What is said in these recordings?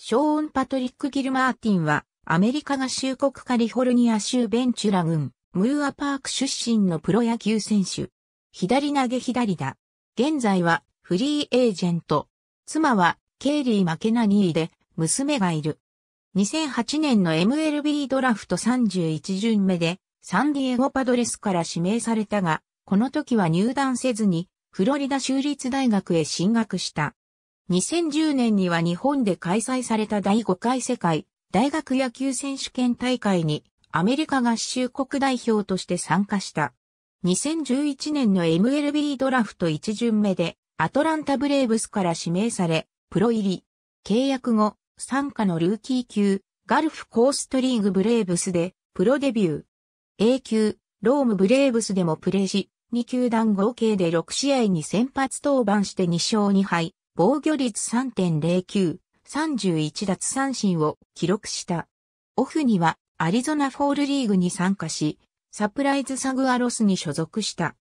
ショーン・パトリック・ギルマーティンは、アメリカ合衆国カリフォルニア州ベンチュラ郡、ムーアパーク出身のプロ野球選手。左投げ左だ。現在は、フリーエージェント。妻は、ケイリー・マケナ2位で、娘がいる。2008年の MLB ドラフト31巡目で、サンディエゴパドレスから指名されたが、この時は入団せずに、フロリダ州立大学へ進学した。2010年には日本で開催された第5回世界大学野球選手権大会にアメリカ合衆国代表として参加した。2011年の MLB ドラフト1巡目でアトランタブレーブスから指名され、プロ入り、契約後、参加のルーキー級、ガルフコーストリーグブレーブスでプロデビュー。A 級、ロームブレーブスでもプレーし、2球団合計で6試合に先発登板して2勝2敗、防御率3.09、31奪三振を記録した。オフにはアリゾナフォールリーグに参加し、サプライズサグアロスに所属した。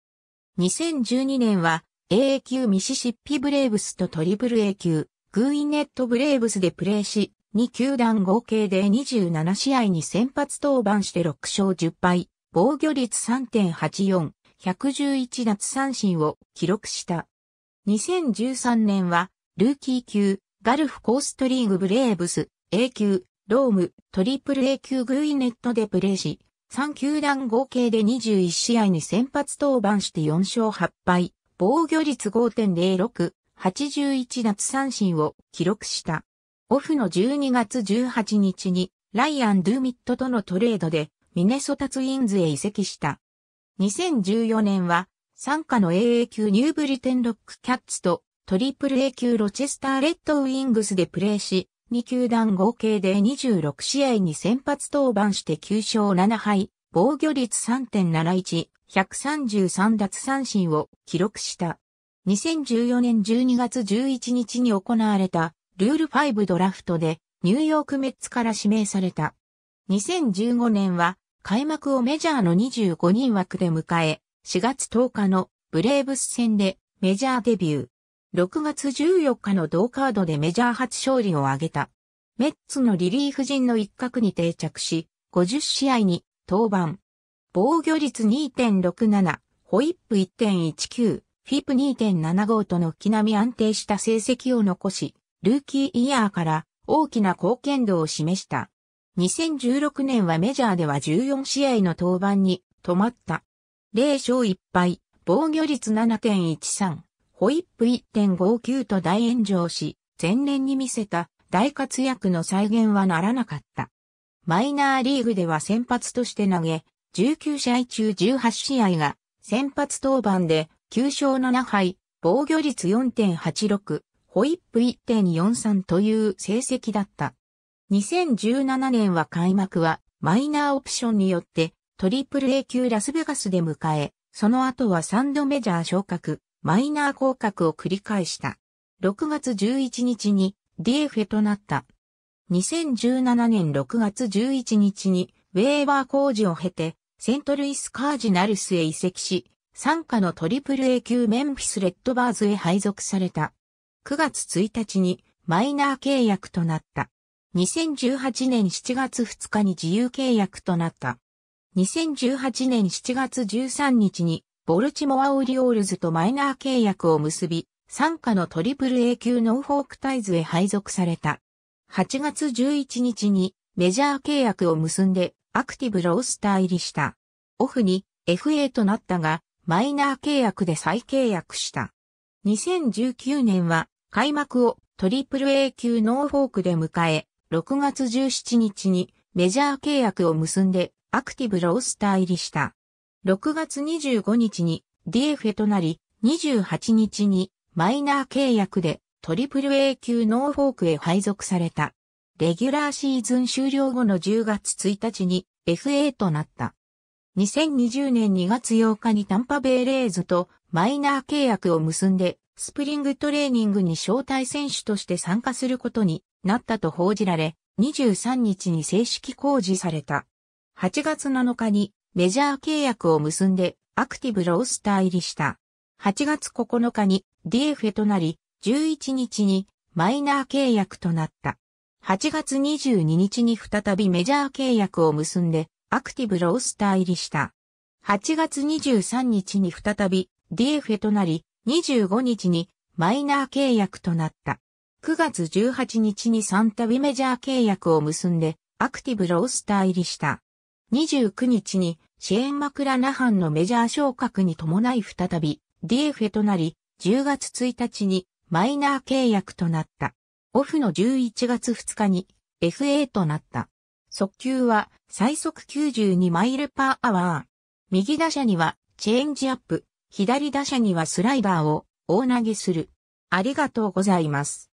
2012年は AA 級ミシシッピブレーブスとトリプル A 級、グーインネットブレーブスでプレーし、2球団合計で27試合に先発登板して6勝10敗、防御率3.84、111奪三振を記録した。2013年は、ルーキー級、ガルフコーストリーグブレーブス、A 級、ローム、トリプル A 級グイネットでプレーし、3球団合計で21試合に先発登板して4勝8敗、防御率5.06、81奪三振を記録した。オフの12月18日に、ライアン・ドゥミットとのトレードで、ミネソタツインズへ移籍した。2014年は、参加の AA 級ニューブリテンロックキャッツとトリプル A 級ロチェスターレッドウィングスでプレーし、2球団合計で26試合に先発登板して9勝7敗、防御率3.71、133奪三振を記録した。2014年12月11日に行われたルール5ドラフトでニューヨークメッツから指名された。2015年は開幕をメジャーの25人枠で迎え、4月10日のブレーブス戦でメジャーデビュー。6月14日の同カードでメジャー初勝利を挙げた。メッツのリリーフ陣の一角に定着し、50試合に登板。防御率2.67、ホイップ1.19、フィップ2.75との軒並み安定した成績を残し、ルーキーイヤーから大きな貢献度を示した。2016年はメジャーでは14試合の登板に止まった。0勝1敗、防御率7.13、ホイップ1.59と大炎上し、前年に見せた大活躍の再現はならなかった。マイナーリーグでは先発として投げ、19試合中18試合が先発登板で9勝7敗、防御率4.86、ホイップ1.43という成績だった。2017年は開幕はマイナーオプションによってトリプル A 級ラスベガスで迎え、その後は3度メジャー昇格、マイナー降格を繰り返した。6月11日に DFA となった。2017年6月11日にウェーバー工事を経て、セントルイスカージナルスへ移籍し、参加のトリプル A 級メンフィスレッドバーズへ配属された。9月1日にマイナー契約となった。2018年7月2日に自由契約となった。2018年7月13日にボルチモア・オリオールズとマイナー契約を結び、参加のトリプル A 級ノーフォークタイズへ配属された。8月11日にメジャー契約を結んでアクティブロースター入りした。オフに FA となったが、マイナー契約で再契約した。2019年は開幕をトリプル A 級ノーフォークで迎え、6月17日にメジャー契約を結んでアクティブロースター入りした。6月25日に DFA となり、28日にマイナー契約でトリプル a 級ノーフォークへ配属された。レギュラーシーズン終了後の10月1日に FA となった。2020年2月8日にタンパベイレーズとマイナー契約を結んで、スプリングトレーニングに招待選手として参加することになったと報じられ、23日に正式公示された。8月7日にメジャー契約を結んでアクティブロースター入りした。8月9日に d f となり、11日にマイナー契約となった。8月22日に再びメジャー契約を結んでアクティブロースター入りした。8月23日に再び d f となり、25日にマイナー契約となった。9月18日に3度メジャー契約を結んでアクティブロースター入りした。29日にシェーン・マクラナハンのメジャー昇格に伴い再び d f ェとなり、10月1日にマイナー契約となった。オフの11月2日に FA となった。速球は最速92マイルパーアワー。右打者にはチェンジアップ、左打者にはスライダーを大投げする。ありがとうございます。